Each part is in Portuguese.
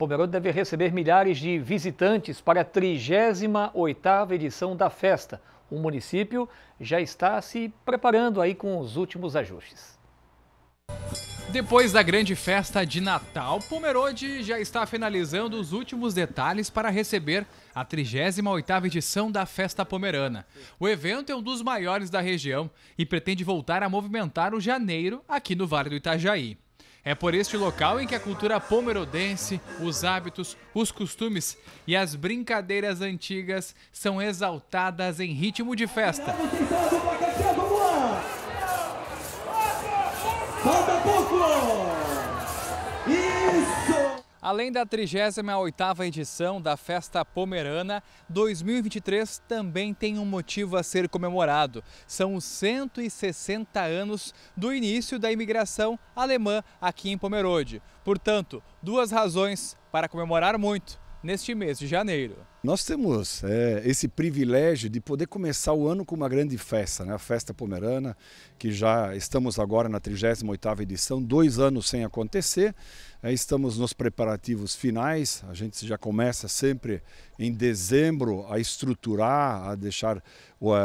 Pomerode deve receber milhares de visitantes para a 38ª edição da festa. O município já está se preparando aí com os últimos ajustes. Depois da grande festa de Natal, Pomerode já está finalizando os últimos detalhes para receber a 38ª edição da Festa Pomerana. O evento é um dos maiores da região e pretende voltar a movimentar o janeiro aqui no Vale do Itajaí. É por este local em que a cultura pomerodense, os hábitos, os costumes e as brincadeiras antigas são exaltadas em ritmo de festa. Além da 38ª edição da Festa Pomerana, 2023 também tem um motivo a ser comemorado. São os 160 anos do início da imigração alemã aqui em Pomerode. Portanto, duas razões para comemorar muito neste mês de janeiro. Nós temos é, esse privilégio de poder começar o ano com uma grande festa, né? a Festa Pomerana, que já estamos agora na 38ª edição, dois anos sem acontecer, é, estamos nos preparativos finais, a gente já começa sempre em dezembro a estruturar, a deixar,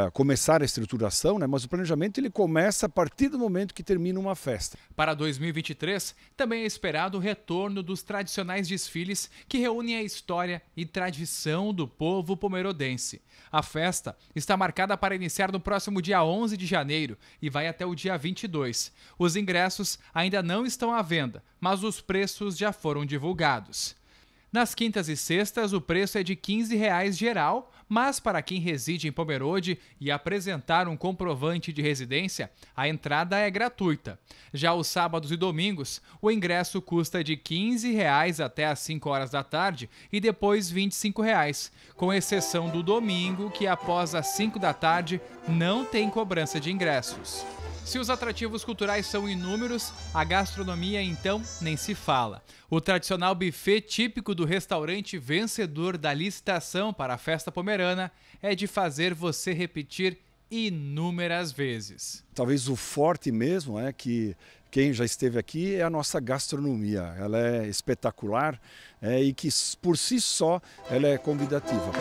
a começar a estruturação, né? mas o planejamento ele começa a partir do momento que termina uma festa. Para 2023, também é esperado o retorno dos tradicionais desfiles que reúnem a história e tradição do Povo Pomerodense. A festa está marcada para iniciar no próximo dia 11 de janeiro e vai até o dia 22. Os ingressos ainda não estão à venda, mas os preços já foram divulgados. Nas quintas e sextas, o preço é de R$ 15 reais geral, mas para quem reside em Pomerode e apresentar um comprovante de residência, a entrada é gratuita. Já os sábados e domingos, o ingresso custa de R$ 15 reais até às 5 horas da tarde e depois R$ 25, reais, com exceção do domingo, que após as 5 da tarde não tem cobrança de ingressos. Se os atrativos culturais são inúmeros, a gastronomia então nem se fala. O tradicional buffet típico do restaurante vencedor da licitação para a festa pomerana é de fazer você repetir inúmeras vezes. Talvez o forte mesmo é que quem já esteve aqui é a nossa gastronomia. Ela é espetacular é, e que por si só ela é convidativa.